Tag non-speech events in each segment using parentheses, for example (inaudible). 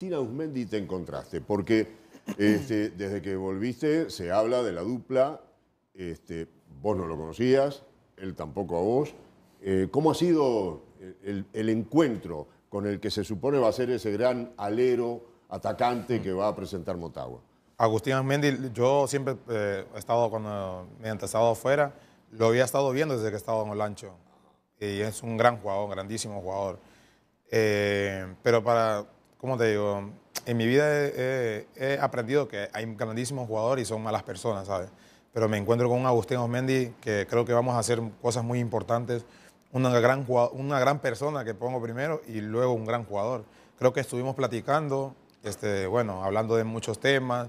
Agustín Ausmendi te encontraste, porque este, desde que volviste se habla de la dupla, este, vos no lo conocías, él tampoco a vos. Eh, ¿Cómo ha sido el, encuentro con el que se supone va a ser ese gran alero, atacante que va a presentar Motagua? Agustín Ausmendi, yo siempre eh, he estado cuando, me he afuera, lo había estado viendo desde que estaba en Olancho. Y es un gran jugador, un grandísimo jugador. Eh, pero para ¿Cómo te digo, en mi vida he, aprendido que hay grandísimos jugadores y son malas personas, ¿sabes? Pero me encuentro con un Agustín Osmendi que creo que vamos a hacer cosas muy importantes. Una gran, una gran persona que pongo primero y luego un gran jugador. Creo que estuvimos platicando, este, bueno, hablando de muchos temas,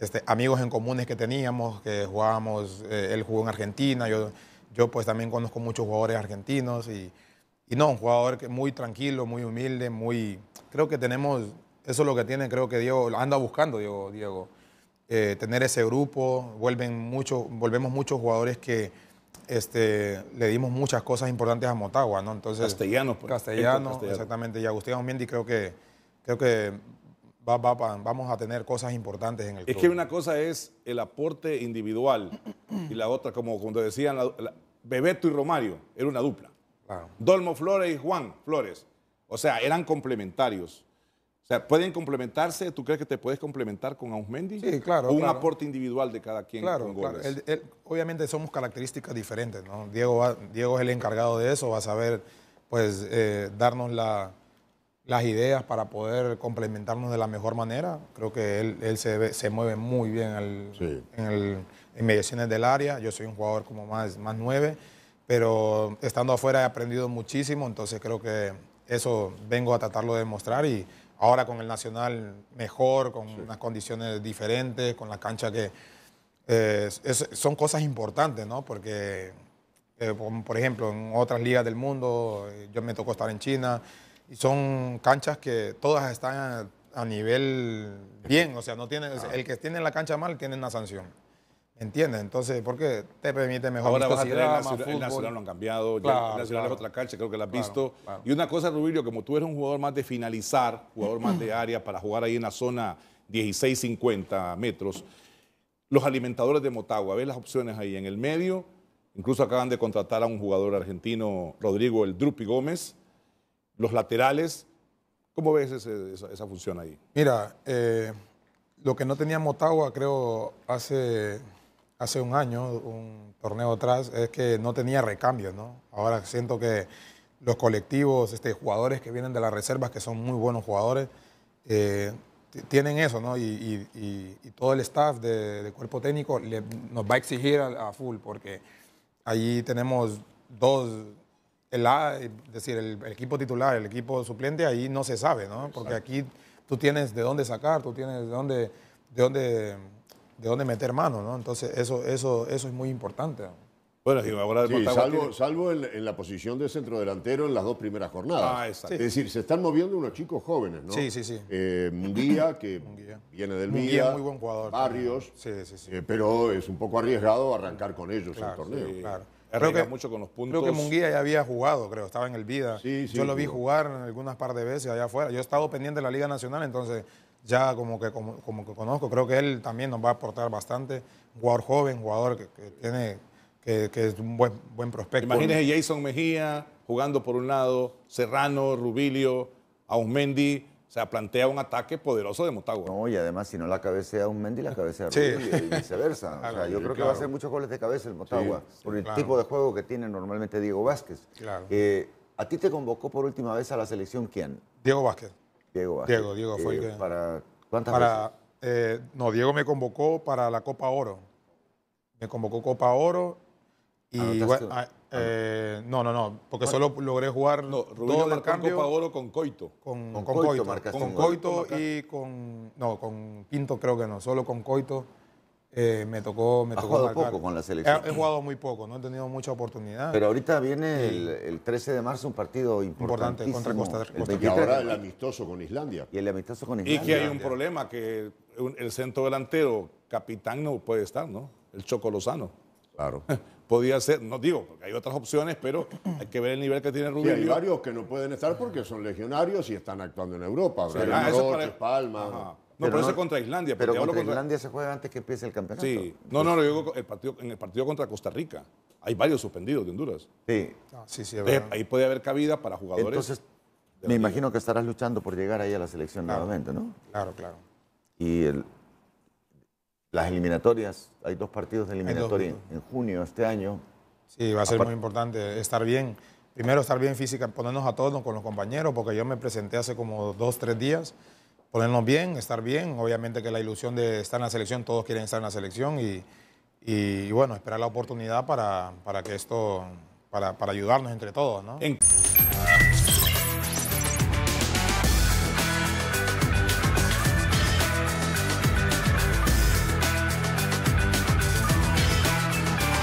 este, amigos en comunes que teníamos, que jugábamos, eh, él jugó en Argentina, yo, yo pues también conozco muchos jugadores argentinos y, no, un jugador que muy tranquilo, muy humilde, muy, creo que tenemos, eso es lo que tiene, creo que Diego, anda buscando Diego, Diego eh, tener ese grupo, vuelven muchos volvemos muchos jugadores que este, le dimos muchas cosas importantes a Motagua, ¿no? Entonces, castellano, pues. exactamente, y Agustín creo que, creo que vamos a tener cosas importantes en el club. Es que una cosa es el aporte individual y la otra, como cuando decían, Bebeto y Romario, era una dupla. Dolmo Flores y Juan Flores o sea, eran complementarios. O sea, pueden complementarse. ¿Tú crees que te puedes complementar con Ausmendi? Sí, claro. un aporte individual de cada quien goles. obviamente somos características diferentes, ¿no? Diego, Diego es el encargado de eso, va a saber, pues, eh, darnos las ideas para poder complementarnos de la mejor manera. Creo que él, se, mueve muy bien en, mediaciones del área. Yo soy un jugador como más, más nueve, pero estando afuera he aprendido muchísimo, entonces creo que eso vengo a tratarlo de demostrar y ahora con el Nacional mejor, con unas condiciones diferentes, con la cancha que... son cosas importantes, ¿no? Porque, eh, por ejemplo, en otras ligas del mundo, yo me tocó estar en China, y son canchas que todas están a, nivel bien, o sea, no tienen ah. el que tiene la cancha mal tiene una sanción. ¿Entiendes? Entonces, ¿por qué te permite mejor Ahora vas a tener el Nacional, lo han cambiado, ya Nacional es otra cancha, creo que la has visto. Y una cosa, Rubirio, como tú eres un jugador más de finalizar, jugador más de área para jugar ahí en la zona 16-50 metros, los alimentadores de Motagua, ves las opciones ahí en el medio, incluso acaban de contratar a un jugador argentino, Rodrigo El Drupi Gómez, los laterales, ¿cómo ves esa, función ahí? Mira, eh, lo que no tenía Motagua creo hace hace un año, un torneo atrás, es que no tenía recambios, ¿no? Ahora siento que los colectivos, este, jugadores que vienen de las reservas, que son muy buenos jugadores, eh, tienen eso, ¿no? Y, todo el staff de, cuerpo técnico nos va a exigir a, full, porque allí tenemos dos, el es decir, el, el, equipo titular, el equipo suplente, ahí no se sabe, ¿no? Porque aquí tú tienes de dónde sacar, tú tienes de dónde, de dónde de dónde meter mano, ¿no? Entonces, eso, eso, eso es muy importante. Bueno, digo, ahora sí, salvo, salvo en, la posición de delantero en las dos primeras jornadas. Ah, exacto. Es decir, se están moviendo unos chicos jóvenes, ¿no? Sí, sí, sí. Eh, Munguía, que (clears throat) viene del Munguía, muy buen jugador. Barrios. Sí, sí, sí. Eh, pero es un poco arriesgado arrancar con ellos el torneo. claro. Creo que, mucho con los puntos. Creo que Munguía ya había jugado, creo, estaba en el Vida. Sí, sí, Yo lo vi jugar algunas par de veces allá afuera. Yo he estado pendiente de la Liga Nacional, entonces ya como que, como, que conozco. Creo que él también nos va a aportar bastante. Un jugador joven, jugador que, tiene que, es un buen, buen prospecto. Imagínese Jason Mejía jugando por un lado, Serrano, Rubilio, Aumendi, O sea, plantea un ataque poderoso de Motagua. No, y además, si no la cabecea un Mendy, la cabecea sí. y viceversa. yo creo que va a hacer muchos goles de cabeza el Motagua, por el tipo de juego que tiene normalmente Diego Vázquez. Claro. Eh, ¿A ti te convocó por última vez a la selección quién? Diego Vázquez. Diego, Diego, fue eh, Para, ¿Cuántas veces? Eh, no, Diego me convocó para la Copa Oro. Me convocó Copa Oro y ah, ah, eh, no, no, no, porque solo logré jugar no, dos cambio. Copa Oro con Coito. Con, Coito, Coito con Coito y con no, con Pinto creo que no, solo con Coito eh, me tocó, me jugado poco con la selección. He, jugado muy poco, no he tenido mucha oportunidad. Pero ahorita viene el, 13 de marzo un partido importante contra Costa, Rica. Y ahora el amistoso con Islandia. Y el amistoso con Islandia. Y que hay un problema, que el centro delantero, capitán, no puede estar, ¿no? El Choco Lozano. Claro. (laughs) Podía ser, no digo, porque hay otras opciones, pero hay que ver el nivel que tiene Rubén. Y hay varios que no pueden estar porque son legionarios y están actuando en Europa. Ah, Palma. No, pero, eso contra Islandia. Pero contra, Islandia se juega antes que empiece el campeonato. Sí. No, no, yo partido, en el partido contra Costa Rica. Hay varios suspendidos de Honduras. Sí. Ah, sí, sí, ahí puede haber cabida para jugadores. Entonces, me imagino que estarás luchando por llegar ahí a la selección nuevamente, ¿no? Claro, claro. Y las eliminatorias, hay dos partidos de eliminatoria en, junio junio este año. Sí, va a ser muy importante estar bien. Primero estar bien física, ponernos a todos con los compañeros, porque yo me presenté hace como dos, tres días ponernos bien, estar bien. Obviamente que la ilusión de estar en la selección, todos quieren estar en la selección y, y bueno, esperar la oportunidad para, que esto, para, para ayudarnos entre todos. ¿no?